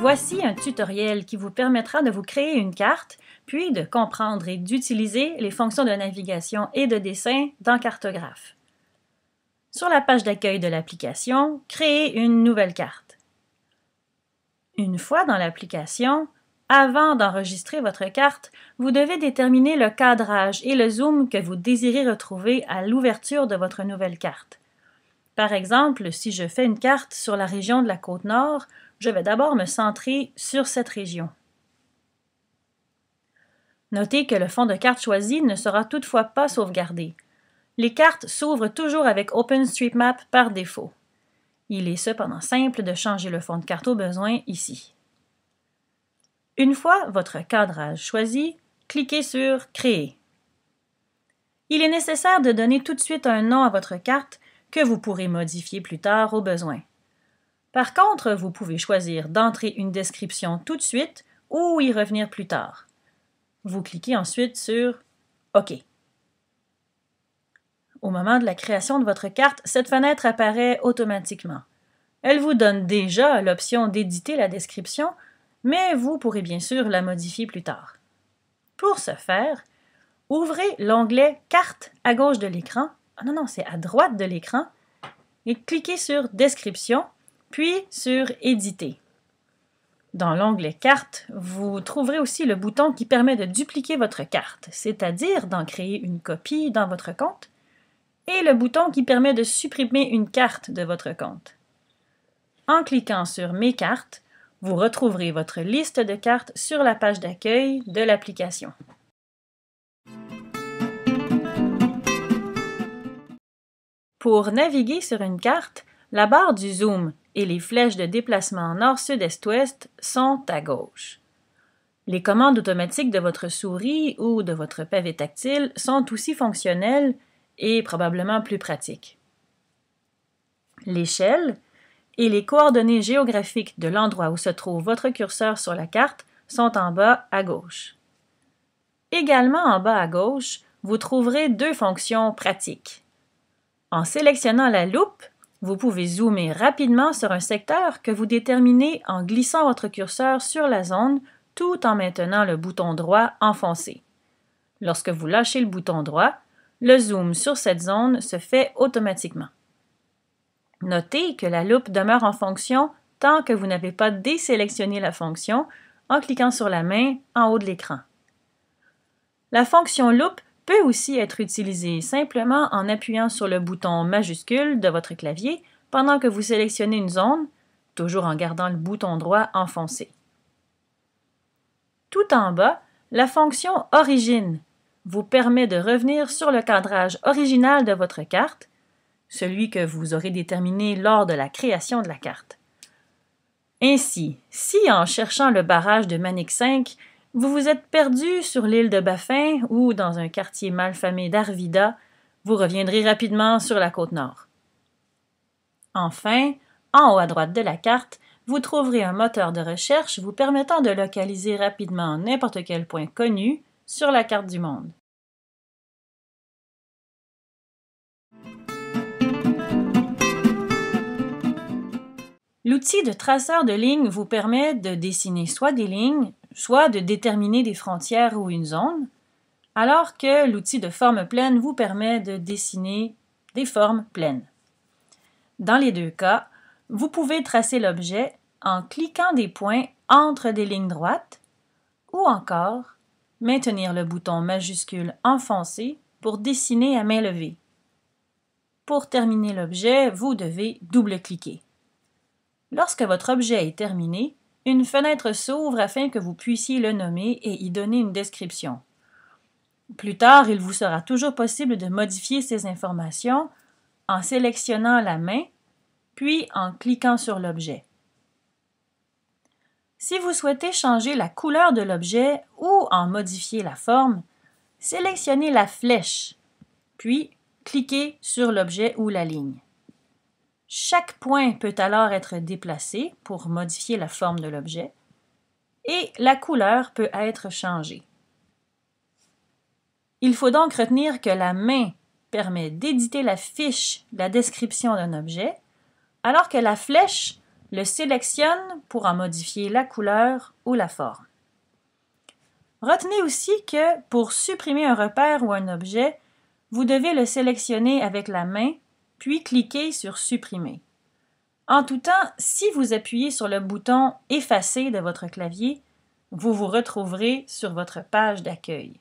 Voici un tutoriel qui vous permettra de vous créer une carte, puis de comprendre et d'utiliser les fonctions de navigation et de dessin dans Cartographe. Sur la page d'accueil de l'application, créez une nouvelle carte. Une fois dans l'application, avant d'enregistrer votre carte, vous devez déterminer le cadrage et le zoom que vous désirez retrouver à l'ouverture de votre nouvelle carte. Par exemple, si je fais une carte sur la région de la Côte-Nord, je vais d'abord me centrer sur cette région. Notez que le fond de carte choisi ne sera toutefois pas sauvegardé. Les cartes s'ouvrent toujours avec OpenStreetMap par défaut. Il est cependant simple de changer le fond de carte au besoin ici. Une fois votre cadrage choisi, cliquez sur Créer. Il est nécessaire de donner tout de suite un nom à votre carte que vous pourrez modifier plus tard au besoin. Par contre, vous pouvez choisir d'entrer une description tout de suite ou y revenir plus tard. Vous cliquez ensuite sur OK. Au moment de la création de votre carte, cette fenêtre apparaît automatiquement. Elle vous donne déjà l'option d'éditer la description, mais vous pourrez bien sûr la modifier plus tard. Pour ce faire, ouvrez l'onglet Carte à gauche de l'écran. Ah non, non, c'est à droite de l'écran. Et cliquez sur Description puis sur Éditer. Dans l'onglet Carte, vous trouverez aussi le bouton qui permet de dupliquer votre carte, c'est-à-dire d'en créer une copie dans votre compte, et le bouton qui permet de supprimer une carte de votre compte. En cliquant sur Mes cartes, vous retrouverez votre liste de cartes sur la page d'accueil de l'application. Pour naviguer sur une carte, la barre du zoom et les flèches de déplacement nord-sud-est-ouest sont à gauche. Les commandes automatiques de votre souris ou de votre pavé tactile sont aussi fonctionnelles et probablement plus pratiques. L'échelle et les coordonnées géographiques de l'endroit où se trouve votre curseur sur la carte sont en bas à gauche. Également en bas à gauche, vous trouverez deux fonctions pratiques. En sélectionnant la loupe, vous pouvez zoomer rapidement sur un secteur que vous déterminez en glissant votre curseur sur la zone tout en maintenant le bouton droit enfoncé. Lorsque vous lâchez le bouton droit, le zoom sur cette zone se fait automatiquement. Notez que la loupe demeure en fonction tant que vous n'avez pas désélectionné la fonction en cliquant sur la main en haut de l'écran. La fonction loupe peut aussi être utilisé simplement en appuyant sur le bouton majuscule de votre clavier pendant que vous sélectionnez une zone, toujours en gardant le bouton droit enfoncé. Tout en bas, la fonction Origine vous permet de revenir sur le cadrage original de votre carte, celui que vous aurez déterminé lors de la création de la carte. Ainsi, si en cherchant le barrage de Manix 5, vous vous êtes perdu sur l'île de Baffin ou dans un quartier malfamé d'Arvida, vous reviendrez rapidement sur la côte nord. Enfin, en haut à droite de la carte, vous trouverez un moteur de recherche vous permettant de localiser rapidement n'importe quel point connu sur la carte du monde. L'outil de traceur de lignes vous permet de dessiner soit des lignes, soit de déterminer des frontières ou une zone, alors que l'outil de forme pleine vous permet de dessiner des formes pleines. Dans les deux cas, vous pouvez tracer l'objet en cliquant des points entre des lignes droites ou encore maintenir le bouton majuscule enfoncé pour dessiner à main levée. Pour terminer l'objet, vous devez double-cliquer. Lorsque votre objet est terminé, une fenêtre s'ouvre afin que vous puissiez le nommer et y donner une description. Plus tard, il vous sera toujours possible de modifier ces informations en sélectionnant la main, puis en cliquant sur l'objet. Si vous souhaitez changer la couleur de l'objet ou en modifier la forme, sélectionnez la flèche, puis cliquez sur l'objet ou la ligne. Chaque point peut alors être déplacé pour modifier la forme de l'objet et la couleur peut être changée. Il faut donc retenir que la main permet d'éditer la fiche, la description d'un objet, alors que la flèche le sélectionne pour en modifier la couleur ou la forme. Retenez aussi que pour supprimer un repère ou un objet, vous devez le sélectionner avec la main puis cliquez sur Supprimer. En tout temps, si vous appuyez sur le bouton Effacer de votre clavier, vous vous retrouverez sur votre page d'accueil.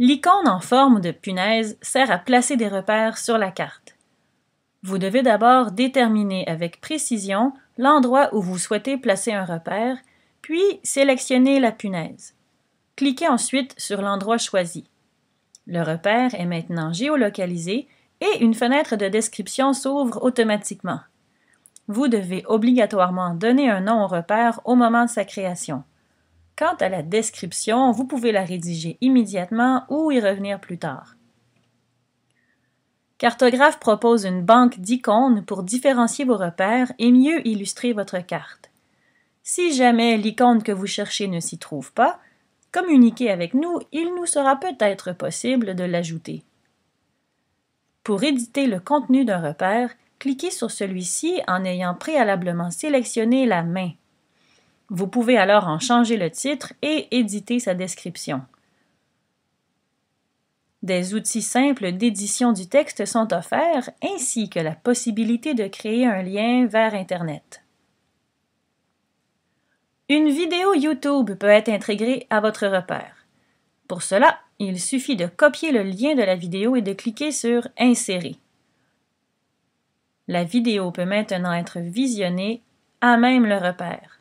L'icône en forme de punaise sert à placer des repères sur la carte. Vous devez d'abord déterminer avec précision l'endroit où vous souhaitez placer un repère, puis sélectionner la punaise. Cliquez ensuite sur l'endroit choisi. Le repère est maintenant géolocalisé et une fenêtre de description s'ouvre automatiquement. Vous devez obligatoirement donner un nom au repère au moment de sa création. Quant à la description, vous pouvez la rédiger immédiatement ou y revenir plus tard. Cartographe propose une banque d'icônes pour différencier vos repères et mieux illustrer votre carte. Si jamais l'icône que vous cherchez ne s'y trouve pas, Communiquer avec nous, il nous sera peut-être possible de l'ajouter. Pour éditer le contenu d'un repère, cliquez sur celui-ci en ayant préalablement sélectionné la main. Vous pouvez alors en changer le titre et éditer sa description. Des outils simples d'édition du texte sont offerts ainsi que la possibilité de créer un lien vers Internet. Une vidéo YouTube peut être intégrée à votre repère. Pour cela, il suffit de copier le lien de la vidéo et de cliquer sur Insérer. La vidéo peut maintenant être visionnée à même le repère.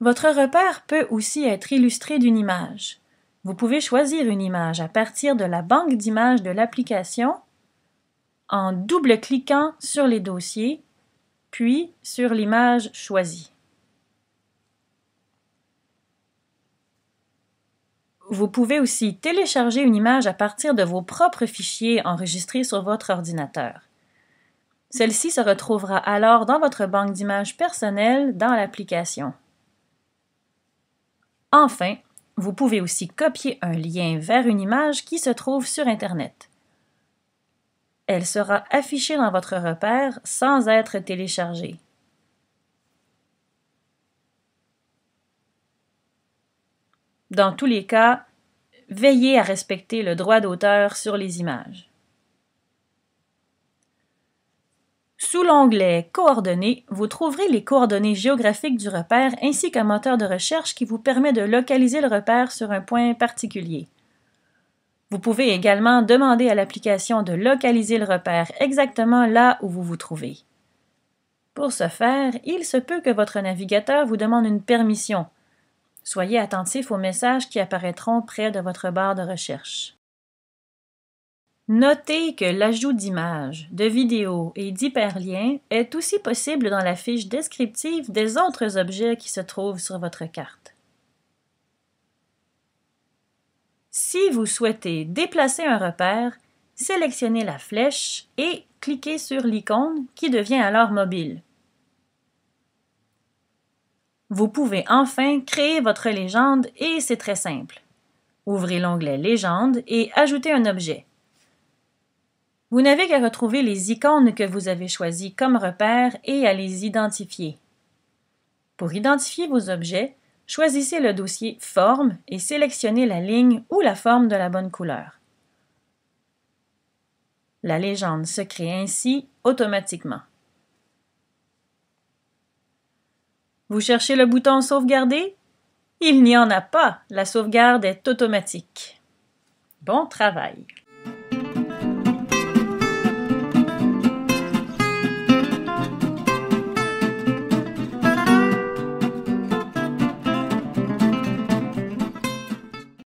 Votre repère peut aussi être illustré d'une image. Vous pouvez choisir une image à partir de la banque d'images de l'application en double-cliquant sur les dossiers, puis sur l'image choisie. Vous pouvez aussi télécharger une image à partir de vos propres fichiers enregistrés sur votre ordinateur. Celle-ci se retrouvera alors dans votre banque d'images personnelle dans l'application. Enfin, vous pouvez aussi copier un lien vers une image qui se trouve sur Internet. Elle sera affichée dans votre repère sans être téléchargée. Dans tous les cas, veillez à respecter le droit d'auteur sur les images. Sous l'onglet Coordonnées, vous trouverez les coordonnées géographiques du repère ainsi qu'un moteur de recherche qui vous permet de localiser le repère sur un point particulier. Vous pouvez également demander à l'application de localiser le repère exactement là où vous vous trouvez. Pour ce faire, il se peut que votre navigateur vous demande une permission. Soyez attentif aux messages qui apparaîtront près de votre barre de recherche. Notez que l'ajout d'images, de vidéos et d'hyperliens est aussi possible dans la fiche descriptive des autres objets qui se trouvent sur votre carte. Si vous souhaitez déplacer un repère, sélectionnez la flèche et cliquez sur l'icône qui devient alors mobile. Vous pouvez enfin créer votre légende et c'est très simple. Ouvrez l'onglet Légende et ajoutez un objet. Vous n'avez qu'à retrouver les icônes que vous avez choisies comme repères et à les identifier. Pour identifier vos objets, Choisissez le dossier Forme et sélectionnez la ligne ou la forme de la bonne couleur. La légende se crée ainsi automatiquement. Vous cherchez le bouton Sauvegarder? Il n'y en a pas, la sauvegarde est automatique. Bon travail!